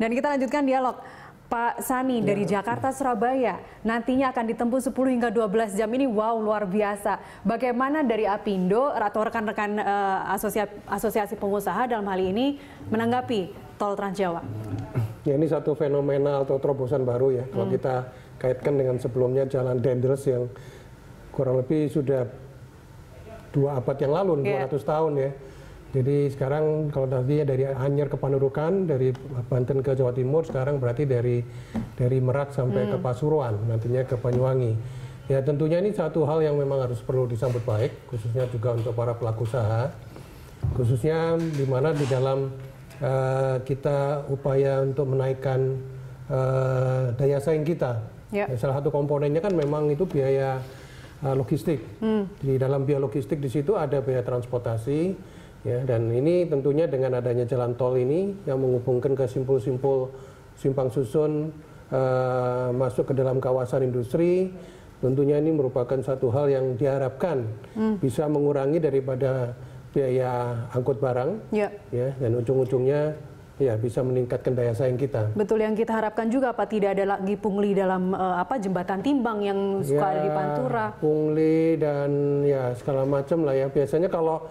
Dan kita lanjutkan dialog. Pak Sani iya. dari Jakarta Surabaya nantinya akan ditempuh 10 hingga 12 jam ini wow luar biasa. Bagaimana dari Apindo atau rekan-rekan uh, eh, asosiasi, asosiasi pengusaha dalam hal ini menanggapi tol Trans Jawa? Ya, ini satu fenomena atau terobosan baru ya. Hmm. Kalau kita kaitkan dengan sebelumnya jalan Dendres yang kurang lebih sudah dua abad yang lalu, ya. 200 tahun ya jadi sekarang kalau tadi ya dari Anyer ke Panurukan, dari Banten ke Jawa Timur, sekarang berarti dari dari Merak sampai hmm. ke Pasuruan, nantinya ke Banyuwangi. Ya tentunya ini satu hal yang memang harus perlu disambut baik, khususnya juga untuk para pelaku usaha, khususnya di mana di dalam uh, kita upaya untuk menaikkan uh, daya saing kita. Yep. Ya. Ya, salah satu komponennya kan memang itu biaya uh, logistik. Hmm. Di dalam biaya logistik di situ ada biaya transportasi Ya, dan ini tentunya dengan adanya jalan tol ini yang menghubungkan ke simpul-simpul simpang susun uh, masuk ke dalam kawasan industri, tentunya ini merupakan satu hal yang diharapkan hmm. bisa mengurangi daripada biaya angkut barang. Ya. ya dan ujung-ujungnya ya bisa meningkatkan daya saing kita. Betul yang kita harapkan juga apa tidak ada lagi pungli dalam uh, apa jembatan timbang yang suka ya, ada di ya, Pantura. Pungli dan ya segala macam lah ya. Biasanya kalau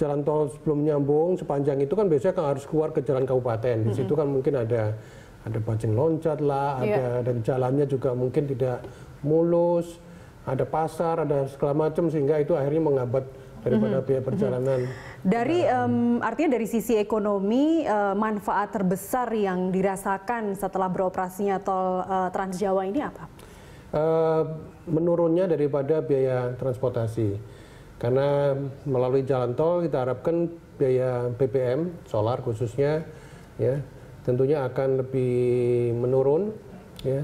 jalan tol sebelum nyambung sepanjang itu kan biasanya kan harus keluar ke jalan kabupaten. Di situ kan mungkin ada ada bajing loncat lah, yeah. ada dan jalannya juga mungkin tidak mulus, ada pasar, ada segala macam sehingga itu akhirnya mengabat daripada biaya perjalanan. Dari um, artinya dari sisi ekonomi uh, manfaat terbesar yang dirasakan setelah beroperasinya tol uh, Jawa ini apa? Uh, menurunnya daripada biaya transportasi karena melalui jalan tol kita harapkan biaya BBM, solar khususnya, ya tentunya akan lebih menurun, ya.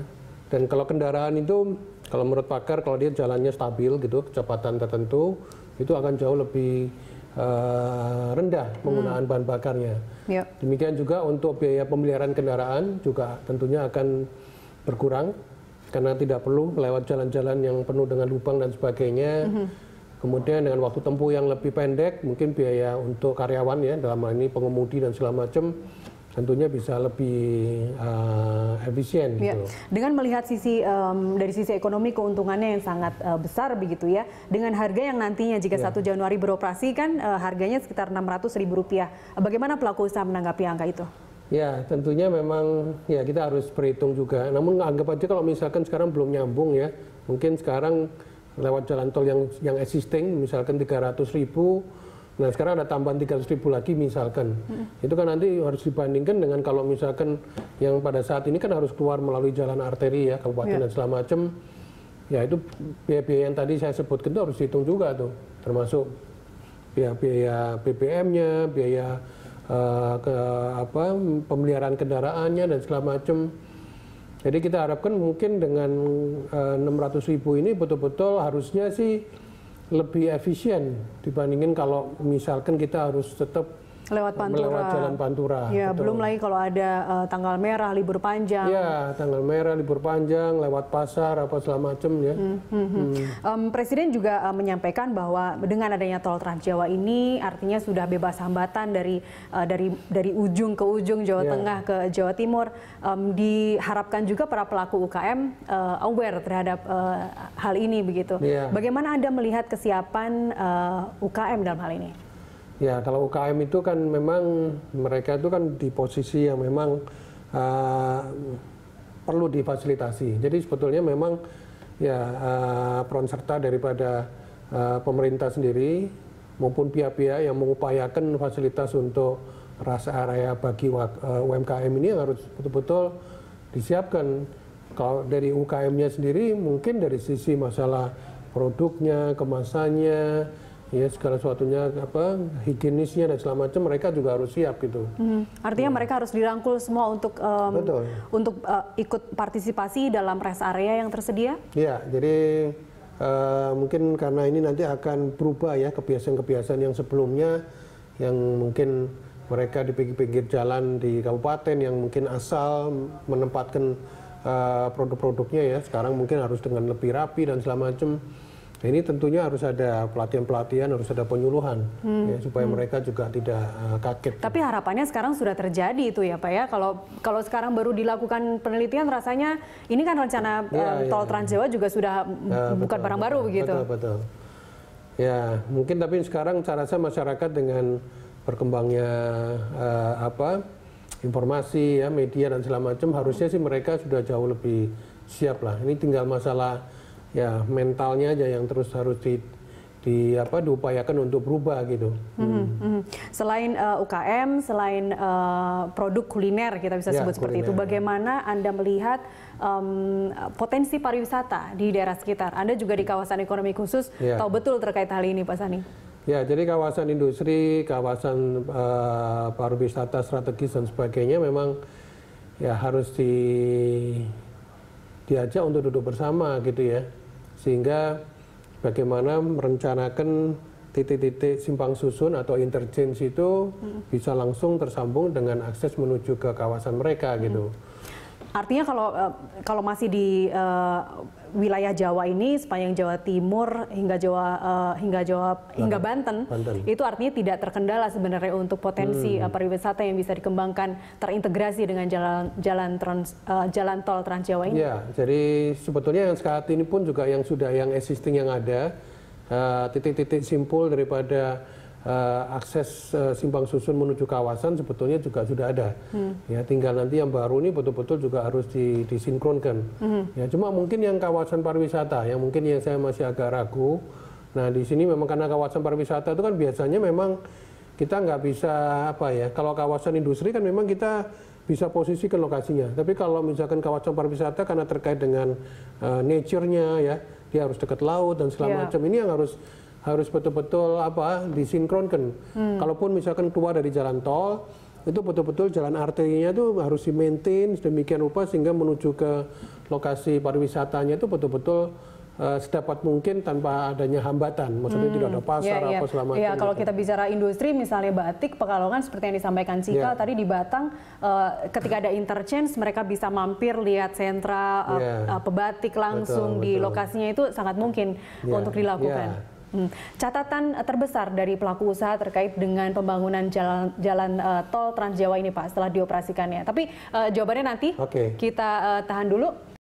Dan kalau kendaraan itu, kalau menurut pakar, kalau dia jalannya stabil gitu, kecepatan tertentu, itu akan jauh lebih uh, rendah hmm. penggunaan hmm. bahan bakarnya. Yep. Ya. Demikian juga untuk biaya pemeliharaan kendaraan juga tentunya akan berkurang karena tidak perlu lewat jalan-jalan yang penuh dengan lubang dan sebagainya. Mm -hmm Kemudian dengan waktu tempuh yang lebih pendek, mungkin biaya untuk karyawan ya dalam hal ini pengemudi dan segala macam tentunya bisa lebih uh, efisien. Ya. Gitu. Dengan melihat sisi um, dari sisi ekonomi keuntungannya yang sangat uh, besar begitu ya, dengan harga yang nantinya jika ya. 1 Januari beroperasi kan uh, harganya sekitar ribu rupiah. Bagaimana pelaku usaha menanggapi angka itu? Ya, tentunya memang ya kita harus perhitung juga. Namun anggap aja kalau misalkan sekarang belum nyambung ya, mungkin sekarang lewat jalan tol yang yang existing misalkan 300 ribu Nah sekarang ada tambahan 300 ribu lagi misalkan. Hmm. Itu kan nanti harus dibandingkan dengan kalau misalkan yang pada saat ini kan harus keluar melalui jalan arteri ya, kabupaten yeah. dan segala macam. Ya itu biaya-biaya yang tadi saya sebutkan itu harus dihitung juga tuh. Termasuk biaya-biaya BBM-nya, biaya uh, ke apa pemeliharaan kendaraannya dan segala macam. Jadi kita harapkan mungkin dengan uh, eh, 600 ribu ini betul-betul harusnya sih lebih efisien dibandingin kalau misalkan kita harus tetap lewat Pantura. Lewat jalan Pantura. Ya, belum lagi kalau ada uh, tanggal merah, libur panjang. Ya, tanggal merah, libur panjang, lewat pasar apa segala macam ya. Hmm, hmm, hmm. Um, Presiden juga uh, menyampaikan bahwa dengan adanya tol Trans Jawa ini artinya sudah bebas hambatan dari uh, dari dari ujung ke ujung Jawa ya. Tengah ke Jawa Timur. Um, diharapkan juga para pelaku UKM uh, aware terhadap uh, hal ini begitu. Ya. Bagaimana Anda melihat kesiapan uh, UKM dalam hal ini? Ya, kalau UKM itu kan memang mereka itu kan di posisi yang memang uh, perlu difasilitasi. Jadi sebetulnya memang ya uh, peran serta daripada uh, pemerintah sendiri maupun pihak-pihak yang mengupayakan fasilitas untuk rasa area bagi UMKM ini harus betul-betul disiapkan. Kalau dari UKM-nya sendiri mungkin dari sisi masalah produknya, kemasannya, ya segala sesuatunya apa higienisnya dan segala macam mereka juga harus siap gitu. Hmm. Artinya ya. mereka harus dirangkul semua untuk um, Betul. untuk uh, ikut partisipasi dalam rest area yang tersedia. Iya, jadi uh, mungkin karena ini nanti akan berubah ya kebiasaan-kebiasaan yang sebelumnya yang mungkin mereka di pinggir-pinggir jalan di kabupaten yang mungkin asal menempatkan uh, produk-produknya ya sekarang mungkin harus dengan lebih rapi dan segala macam Nah, ini tentunya harus ada pelatihan-pelatihan, harus ada penyuluhan hmm. ya, supaya hmm. mereka juga tidak uh, kaget. Tapi harapannya sekarang sudah terjadi itu ya Pak ya. Kalau kalau sekarang baru dilakukan penelitian rasanya ini kan rencana ya, um, tol ya, Trans Jawa juga sudah ya, bukan betul, barang betul, baru begitu. Betul betul. Ya, mungkin tapi sekarang saya rasa masyarakat dengan berkembangnya uh, apa informasi ya media dan segala macam harusnya sih mereka sudah jauh lebih siap lah. Ini tinggal masalah ya mentalnya aja yang terus harus di di apa diupayakan untuk berubah gitu. Hmm. Hmm. hmm. Selain uh, eh, UKM, selain uh, produk kuliner kita bisa ya, sebut seperti itu, bagaimana anda melihat um, potensi pariwisata di daerah sekitar? Anda juga di kawasan ekonomi khusus ya. tahu betul terkait hal ini, Pak Sani. Ya, jadi kawasan industri, kawasan uh, pariwisata strategis dan sebagainya memang ya harus di diajak untuk duduk bersama gitu ya sehingga bagaimana merencanakan titik-titik simpang susun atau interchange itu hmm. bisa langsung tersambung dengan akses menuju ke kawasan mereka gitu. Hmm. Artinya kalau eh, kalau masih di uh, wilayah Jawa ini sepanjang Jawa Timur hingga Jawa uh, hingga Jawa Banten. hingga Banten, Banten itu artinya tidak terkendala sebenarnya untuk potensi hmm. pariwisata yang bisa dikembangkan terintegrasi dengan jalan jalan trans, uh, jalan tol Trans Jawa ini. Ya, jadi sebetulnya yang saat ini pun juga yang sudah yang existing yang ada titik-titik uh, titik -titik simpul daripada uh, akses uh, simpang susun menuju kawasan sebetulnya juga sudah ada. Hmm. Ya, tinggal nanti yang baru ini betul-betul juga harus di, disinkronkan. Hmm. Ya, cuma mungkin yang kawasan pariwisata, yang mungkin yang saya masih agak ragu. Nah, di sini memang karena kawasan pariwisata itu kan biasanya memang kita nggak bisa apa ya. Kalau kawasan industri kan memang kita bisa posisi ke lokasinya. Tapi kalau misalkan kawasan pariwisata karena terkait dengan uh, nature-nya ya, dia harus dekat laut dan segala yeah. macam. Ini yang harus harus betul-betul apa disinkronkan. Hmm. Kalaupun misalkan keluar dari jalan tol, itu betul-betul jalan arterinya itu harus di maintain sedemikian rupa sehingga menuju ke lokasi pariwisatanya itu betul-betul uh, sedapat mungkin tanpa adanya hambatan. Maksudnya hmm. tidak ada pasar yeah, yeah. apa selama yeah, kalau gitu. kita bicara industri misalnya batik, pekalongan seperti yang disampaikan Cika yeah. tadi di Batang uh, ketika ada interchange mereka bisa mampir lihat sentra uh, eh, yeah. Iya. uh, pebatik langsung betul, di betul. lokasinya itu sangat mungkin yeah. untuk dilakukan. Yeah. Hmm. Catatan eh, terbesar dari pelaku usaha terkait dengan pembangunan jalan jalan uh, tol Jawa ini Pak setelah dioperasikannya. Tapi uh, jawabannya nanti. Okay. Kita uh, tahan dulu.